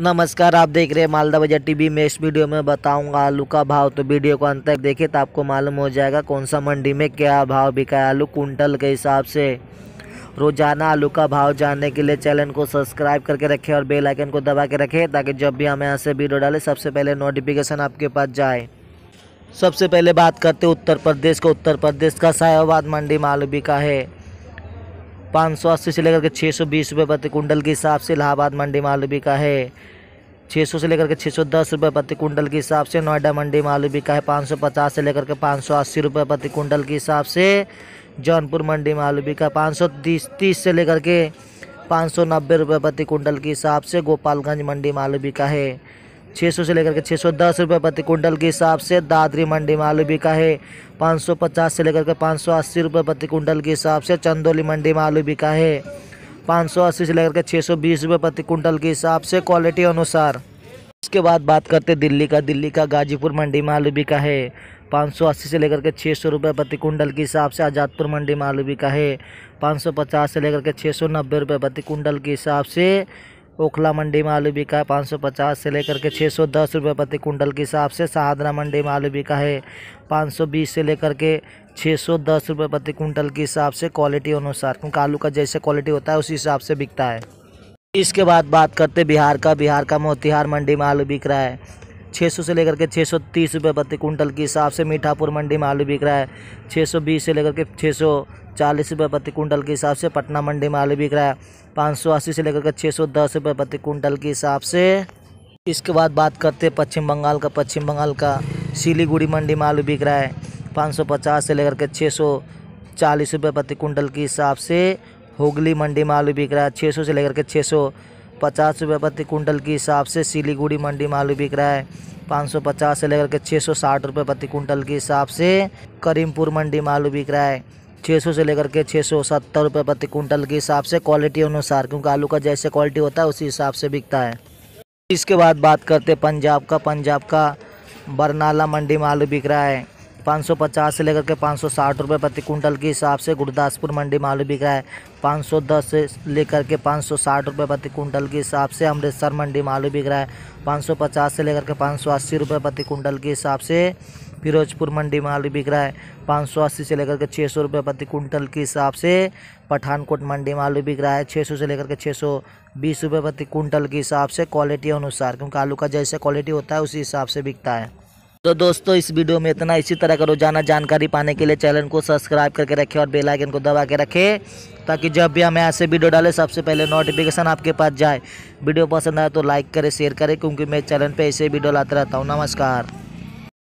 नमस्कार आप देख रहे हैं मालदा बजट टीवी में इस वीडियो में बताऊंगा आलू का भाव तो वीडियो को अंत तक देखें तो आपको मालूम हो जाएगा कौन सा मंडी में क्या भाव बिका है आलू कुंटल के हिसाब से रोजाना आलू का भाव जानने के लिए चैनल को सब्सक्राइब करके रखें और बेल आइकन को दबा के रखें ताकि जब भी हम यहाँ से वीडियो डालें सबसे पहले नोटिफिकेशन आपके पास जाए सबसे पहले बात करते उत्तर प्रदेश को उत्तर प्रदेश का शाहबाद मंडी में आलू बिका है पाँच सौ अस्सी से लेकर के छः सौ बीस रुपये प्रति कुंटल के हिसाब से इलाहाबाद मंडी मालवी का है छः सौ से लेकर के छः सौ दस रुपये प्रति कुंटल के हिसाब से नोएडा मंडी मालवी का है पाँच सौ पचास से लेकर के पाँच सौ अस्सी रुपये प्रति कुंटल के हिसाब से जौनपुर मंडी मालवी का पाँच सौ तीस तीस से लेकर के पाँच सौ नब्बे रुपये प्रति कुंटल के हिसाब से गोपालगंज मंडी मालवी का है 600 से लेकर के 610 रुपये प्रति कुंटल के हिसाब से दादरी मंडी में आलू बिका है 550 से लेकर के 580 रुपये प्रति कुंटल के हिसाब से चंदौली मंडी में आलू बिका है 580 से लेकर के 620 रुपये प्रति कुंटल के हिसाब से क्वालिटी अनुसार इसके बाद बात करते दिल्ली का दिल्ली का गाजीपुर मंडी में आलू बिका है 580 से लेकर के छः सौ रुपये प्रति कुंटल के हिसाब से आज़ादपुर मंडी में आलू बिका है 550 से लेकर के छः सौ नब्बे रुपये प्रति कुंटल के हिसाब से ओखला मंडी में आलू बिका है पाँच सौ पचास से लेकर के छः सौ दस रुपये प्रति कुंटल के हिसाब से सहादना मंडी में आलू बिका है पाँच सौ बीस से लेकर के छः सौ दस रुपये प्रति कुंटल के हिसाब से क्वालिटी अनुसार क्योंकि आलू का जैसे क्वालिटी होता है उसी हिसाब से बिकता है इसके बाद बात करते बिहार का बिहार का मोतिहार मंडी में आलू बिक रहा है 600 से लेकर के 630 सौ प्रति कुंटल के हिसाब से मीठापुर मंडी में आलू बिक रहा है 620 से लेकर के 640 रुपये प्रति कुंटल के हिसाब से पटना मंडी में आलू बिक रहा है 580 से लेकर के 610 रुपये प्रति कुंटल के हिसाब से इसके बाद बात करते हैं पश्चिम बंगाल का पश्चिम बंगाल का सिलीगुड़ी मंडी में आलू बिक रहा है पचास से लेकर के चालीस रुपये प्रति कुंटल के हिसाब से हुगली मंडी में आलू बिक रहा है छः से लेकर के छः पचास रुपये प्रति कुंटल के हिसाब से सिलीगुड़ी मंडी में आलू बिक रहा है पाँच सौ पचास से लेकर के छः सौ साठ रुपये प्रति कुंटल के हिसाब से करीमपुर मंडी में आलू बिक रहा है छः सौ से लेकर के छः सौ सत्तर रुपये प्रति कुंटल के हिसाब से क्वालिटी अनुसार क्योंकि आलू का जैसे क्वालिटी होता है उसी हिसाब से बिकता है इसके बाद बात करते पंजाब का पंजाब का बरनाला मंडी में आलू बिक रहा है 550 से लेकर के 560 रुपए प्रति कुंटल के हिसाब से गुरदासपुर मंडी में आलू बिक रहा है 510 से लेकर के 560 रुपए प्रति कुंटल के हिसाब से अमृतसर मंडी में आलू बिक रहा है 550 से लेकर के 580 रुपए प्रति कुंटल के हिसाब से फिरोजपुर मंडी में आलू बिक रहा है पाँच सौ अस्सी से लेकर के छः सौ रुपये प्रति कुंटल के हिसाब से पठानकोट मंडी में आलू बिक रहा है छः सौ से लेकर के छः सौ बीस रुपये प्रति कुंटल के हिसाब से क्वालिटी अनुसार क्योंकि आलू का जैसे क्वालिटी होता है उसी हिसाब से बिकता है तो दोस्तों इस वीडियो में इतना इसी तरह का रोजाना जानकारी पाने के लिए चैनल को सब्सक्राइब करके रखें और बेल आइकन को दबा के रखें ताकि जब भी हमें ऐसे वीडियो डालें सबसे पहले नोटिफिकेशन आपके पास जाए वीडियो पसंद आए तो लाइक करें शेयर करें क्योंकि मैं चैनल पर ऐसे वीडियो लाते रहता हूँ नमस्कार